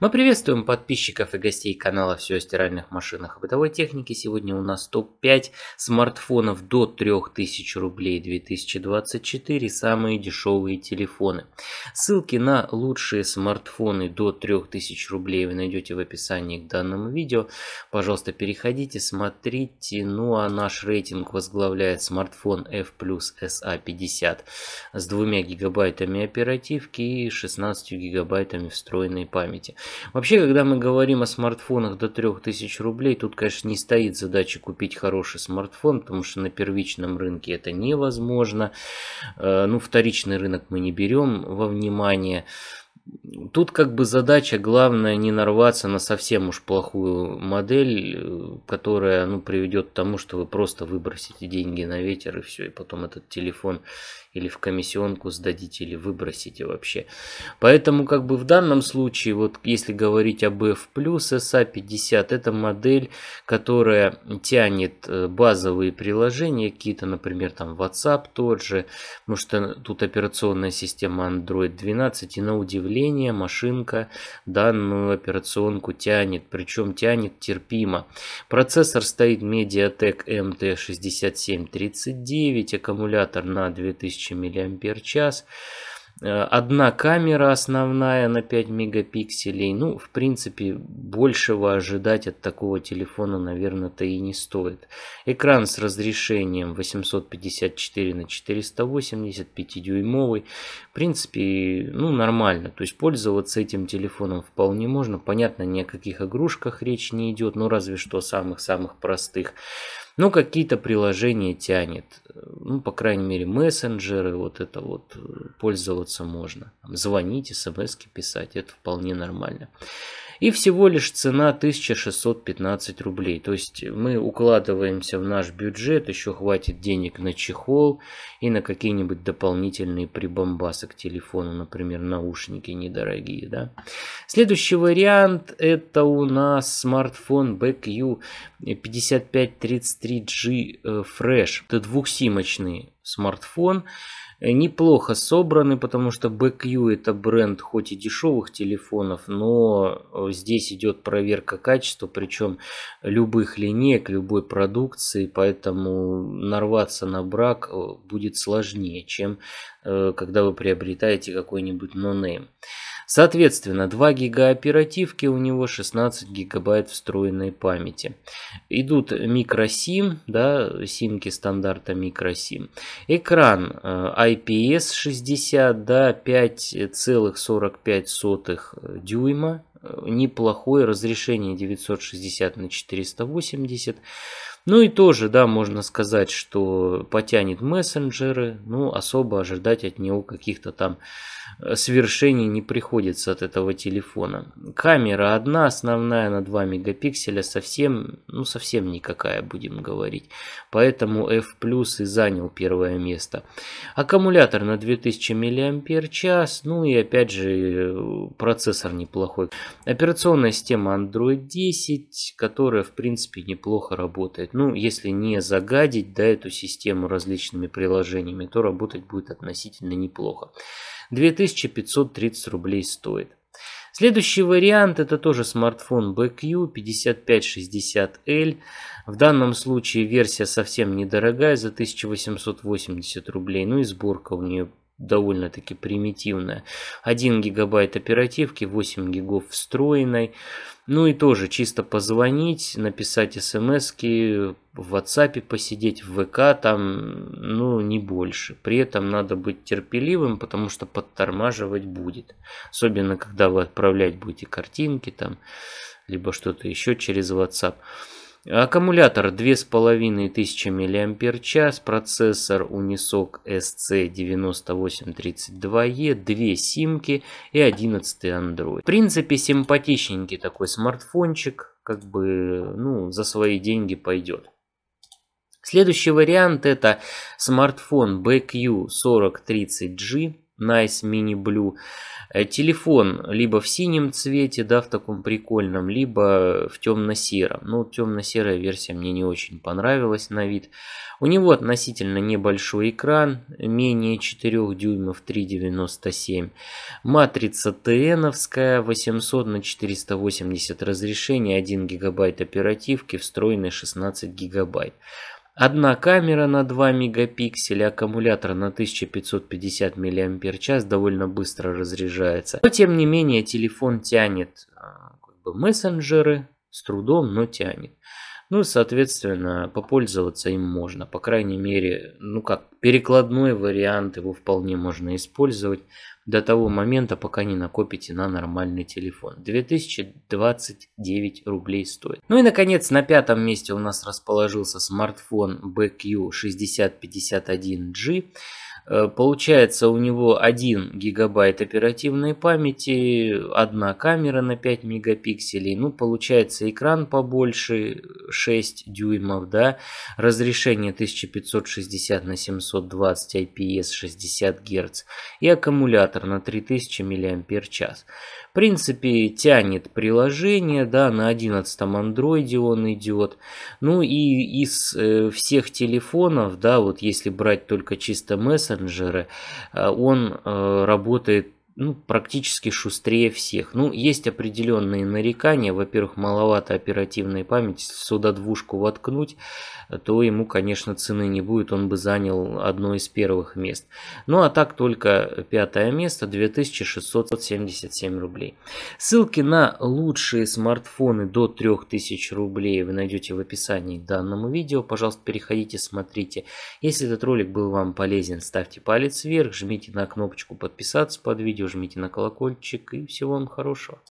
Мы приветствуем подписчиков и гостей канала «Все о стиральных машинах и бытовой технике». Сегодня у нас топ-5 смартфонов до 3000 рублей 2024, самые дешевые телефоны. Ссылки на лучшие смартфоны до 3000 рублей вы найдете в описании к данному видео. Пожалуйста, переходите, смотрите. Ну а наш рейтинг возглавляет смартфон F SA50 с 2 гигабайтами оперативки и 16 гигабайтами встроенной памяти. Вообще, когда мы говорим о смартфонах до 3000 рублей, тут, конечно, не стоит задача купить хороший смартфон, потому что на первичном рынке это невозможно. Э, ну, вторичный рынок мы не берем во внимание. Тут как бы задача главная не нарваться на совсем уж плохую модель, э, которая ну, приведет к тому, что вы просто выбросите деньги на ветер и все, и потом этот телефон или в комиссионку сдадите, или выбросите вообще. Поэтому как бы в данном случае, вот если говорить об F+, SA50, это модель, которая тянет э, базовые приложения, какие-то, например, там WhatsApp тот же, потому что тут операционная система Android 12, и на удивление мгновение машинка данную операционку тянет, причем тянет терпимо. Процессор стоит Mediatek MT6739, аккумулятор на 2000 мАч. Э, одна камера основная на 5 мегапикселей. Ну, в принципе, большего ожидать от такого телефона, наверное-то и не стоит. Экран с разрешением 854 на 480, 5-дюймовый. В принципе, ну, нормально. То есть, пользоваться этим телефоном вполне можно. Понятно, ни о каких игрушках речь не идет, ну, разве что самых-самых простых. Ну какие-то приложения тянет. Ну, по крайней мере, мессенджеры, вот это вот э, пользоваться можно. Там, звонить, смс писать, это вполне нормально. И всего лишь цена 1615 рублей. То есть мы укладываемся в наш бюджет, еще хватит денег на чехол и на какие-нибудь дополнительные прибамбасы к телефону, например, наушники недорогие. Да? Следующий вариант это у нас смартфон BQ 5533 3G Fresh. Э, это двухсимочный смартфон. Э, неплохо собраны, потому что BQ это бренд хоть и дешевых телефонов, но э, здесь идет проверка качества, причем любых линеек, любой продукции, поэтому нарваться на брак будет сложнее, чем когда вы приобретаете какой-нибудь нонейм. No Соответственно, 2 гига оперативки, у него 16 гигабайт встроенной памяти. Идут микросим, да, симки стандарта микросим. Экран IPS э, 60, да, 5,45 дюйма, э, неплохое разрешение 960 на 480 ну и тоже, да, можно сказать, что потянет мессенджеры, ну особо ожидать от него каких-то там э, свершений не приходится от этого телефона. Камера одна, основная на 2 мегапикселя, совсем, ну совсем никакая, будем говорить. Поэтому F+, и занял первое место. Аккумулятор на 2000 мАч, ну и опять же э, процессор неплохой. Операционная система Android 10, которая в принципе неплохо работает ну, если не загадить да, эту систему различными приложениями, то работать будет относительно неплохо. 2530 рублей стоит. Следующий вариант это тоже смартфон BQ 5560L. В данном случае версия совсем недорогая за 1880 рублей, ну и сборка у нее довольно-таки примитивная. 1 гигабайт оперативки, 8 гигов встроенной. Ну и тоже чисто позвонить, написать смс в WhatsApp посидеть, в ВК там, ну не больше. При этом надо быть терпеливым, потому что подтормаживать будет. Особенно, когда вы отправлять будете картинки там, либо что-то еще через WhatsApp. Аккумулятор 2500 мАч, процессор Unisoc SC9832E, две симки и 11 Android. В принципе, симпатичненький такой смартфончик, как бы, ну, за свои деньги пойдет. Следующий вариант это смартфон BQ4030G. Nice Mini Blue. Э, телефон либо в синем цвете, да, в таком прикольном, либо в темно-сером. Ну, темно-серая версия мне не очень понравилась на вид. У него относительно небольшой экран, менее 4 дюймов 3,97. Матрица ТНовская, 800 на 480 разрешение, 1 гигабайт оперативки, встроенный 16 гигабайт. Одна камера на 2 мегапикселя, аккумулятор на 1550 мАч довольно быстро разряжается. Но тем не менее телефон тянет а, как бы, мессенджеры, с трудом, но тянет. Ну, соответственно, попользоваться им можно. По крайней мере, ну как, перекладной вариант его вполне можно использовать до того момента, пока не накопите на нормальный телефон. 2029 рублей стоит. Ну и, наконец, на пятом месте у нас расположился смартфон BQ 6051G. Э, получается у него 1 гигабайт оперативной памяти, одна камера на 5 мегапикселей, ну получается экран побольше 6 дюймов, да, разрешение 1560 на 720 IPS 60 Гц и аккумулятор на 3000 мАч. В принципе, тянет приложение, да, на 11 андроиде он идет. Ну и из э, всех телефонов, да, вот если брать только чисто мессенджеры, э, он э, работает ну, практически шустрее всех. Ну, есть определенные нарекания. Во-первых, маловато оперативной памяти. Сюда двушку воткнуть, то ему, конечно, цены не будет. Он бы занял одно из первых мест. Ну, а так только пятое место. 2677 рублей. Ссылки на лучшие смартфоны до 3000 рублей вы найдете в описании к данному видео. Пожалуйста, переходите, смотрите. Если этот ролик был вам полезен, ставьте палец вверх, жмите на кнопочку подписаться под видео, жмите на колокольчик и всего вам хорошего.